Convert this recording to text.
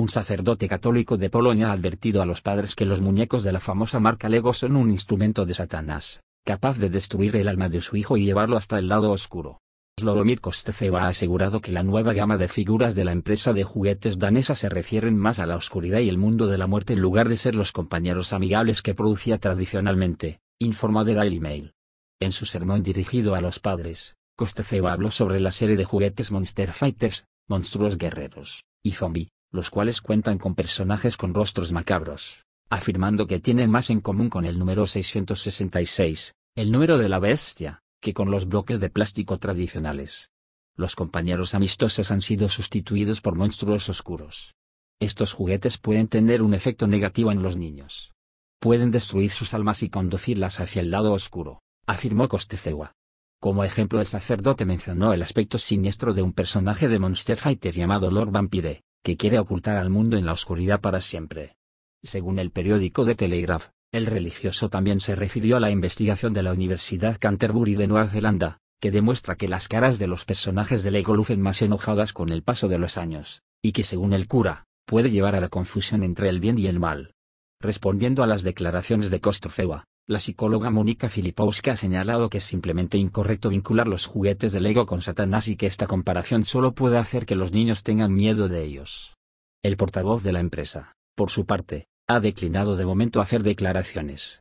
Un sacerdote católico de Polonia ha advertido a los padres que los muñecos de la famosa marca Lego son un instrumento de Satanás, capaz de destruir el alma de su hijo y llevarlo hasta el lado oscuro. Sloromir Kostefeva ha asegurado que la nueva gama de figuras de la empresa de juguetes danesa se refieren más a la oscuridad y el mundo de la muerte en lugar de ser los compañeros amigables que producía tradicionalmente, informó de Daily Mail. En su sermón dirigido a los padres, Kostefeva habló sobre la serie de juguetes Monster Fighters, Monstruos Guerreros, y Zombie, los cuales cuentan con personajes con rostros macabros, afirmando que tienen más en común con el número 666, el número de la bestia, que con los bloques de plástico tradicionales. Los compañeros amistosos han sido sustituidos por monstruos oscuros. Estos juguetes pueden tener un efecto negativo en los niños. Pueden destruir sus almas y conducirlas hacia el lado oscuro, afirmó Costecewa. Como ejemplo el sacerdote mencionó el aspecto siniestro de un personaje de Monster Fighters llamado Lord Vampire, que quiere ocultar al mundo en la oscuridad para siempre. Según el periódico The Telegraph, el religioso también se refirió a la investigación de la Universidad Canterbury de Nueva Zelanda, que demuestra que las caras de los personajes de Lego lucen más enojadas con el paso de los años, y que según el cura, puede llevar a la confusión entre el bien y el mal. Respondiendo a las declaraciones de Kostrofewa, la psicóloga Mónica Filipowska ha señalado que es simplemente incorrecto vincular los juguetes del ego con Satanás y que esta comparación solo puede hacer que los niños tengan miedo de ellos. El portavoz de la empresa, por su parte, ha declinado de momento hacer declaraciones.